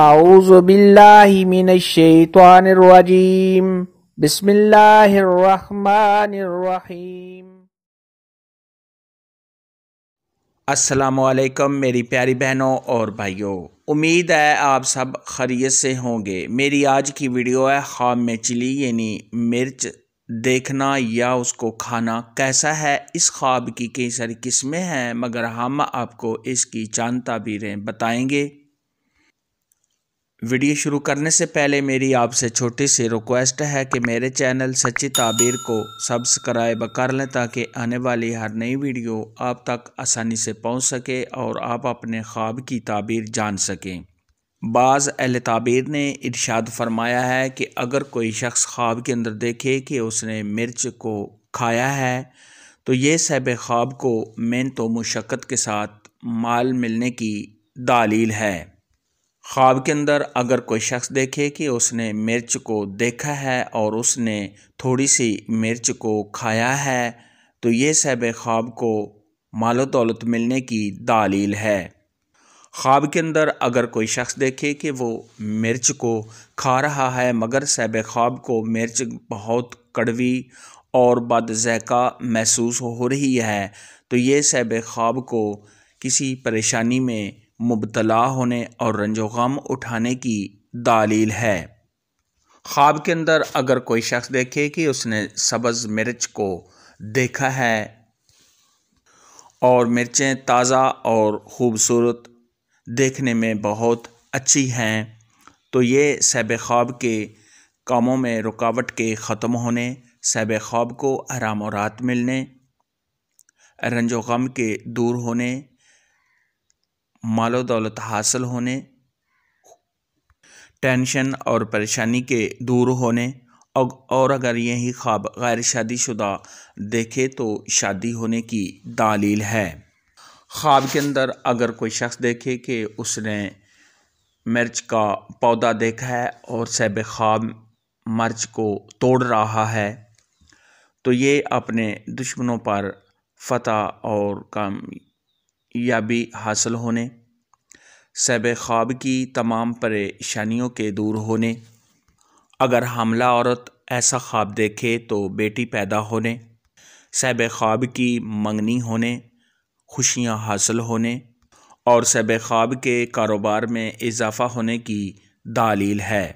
أعوذ بالله मेरी प्यारी बहनों और भाइयों उम्मीद है आप सब खरीत से होंगे मेरी आज की वीडियो है खाम में चिली यानी मिर्च देखना या उसको खाना कैसा है इस ख्वाब की कई सारी किस्में हैं मगर हम आपको इसकी जानता भी बताएंगे वीडियो शुरू करने से पहले मेरी आपसे छोटी सी रिक्वेस्ट है कि मेरे चैनल सच्ची ताबीर को सब्सक्राइब कर लें ताकि आने वाली हर नई वीडियो आप तक आसानी से पहुंच सके और आप अपने ख्वाब की ताबीर जान सकें बाज़ अहल ताबीर ने इरशाद फरमाया है कि अगर कोई शख्स ख्वाब के अंदर देखे कि उसने मिर्च को खाया है तो ये सहब ख्वाब को मेहनत तो मशक्क़त के साथ माल मिलने की दालील है ख्वाब के अंदर अगर कोई शख्स देखे कि उसने मिर्च को देखा है और उसने थोड़ी सी मिर्च को खाया है तो ये सैब ख्वाब को मालो दौलत मिलने की दालील है ख्वाब के अंदर अगर कोई शख्स देखे कि वो मिर्च को खा रहा है मगर सैब ख्वाब को मिर्च बहुत कड़वी और बदजैका महसूस हो रही है तो ये सैब ख्वाब को किसी परेशानी में मुबतला होने और रंजो गम उठाने की दालील है ख्वाब के अंदर अगर कोई शख्स देखे कि उसने सब्ज़ मिर्च को देखा है और मिर्चें ताज़ा और ख़ूबसूरत देखने में बहुत अच्छी हैं तो ये सैब ख्वाब के कामों में रुकावट के ख़त्म होने सैब ख्वाब को आराम और रात मिलने रंजो गम के दूर होने मालो दौलत हासिल होने टेंशन और परेशानी के दूर होने और अगर यही ख्वाब गैर शादीशुदा देखे तो शादी होने की दालील है ख्वाब के अंदर अगर कोई शख्स देखे कि उसने मिर्च का पौधा देखा है और सैब ख्वाब मिर्च को तोड़ रहा है तो ये अपने दुश्मनों पर फतह और काम याबी हासिल होने सैब ख्वाब की तमाम परेशानियों के दूर होने अगर हमला औरत ऐसा ख्वाब देखे तो बेटी पैदा होने सैब ख्वाब की मंगनी होने खुशियाँ हासिल होने और सैब ख्वाब के कारोबार में इजाफ़ा होने की दालील है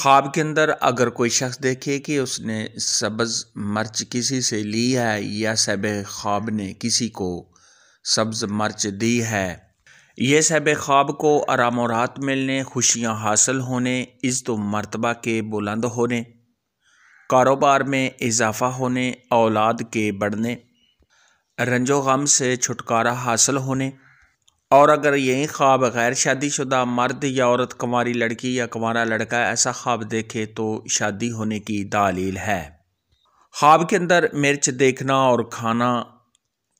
ख्वाब के अंदर अगर कोई शख्स देखे कि उसने सब्ज़ मर्च किसी से ली है या सैब ख्वाब ने किसी को सब्ज़ मर्च दी है ये सहब ख्वाब को आराम और मिलने खुशियाँ हासिल होने तो मरतबा के बुलंद होने कारोबार में इजाफा होने औलाद के बढ़ने रंजो गम से छुटकारा हासिल होने और अगर यही ख्वाब गैर शादीशुदा मर्द या औरत कुमारी लड़की या कुमारा लड़का ऐसा ख्वाब देखे तो शादी होने की दालील है ख्वाब के अंदर मिर्च देखना और खाना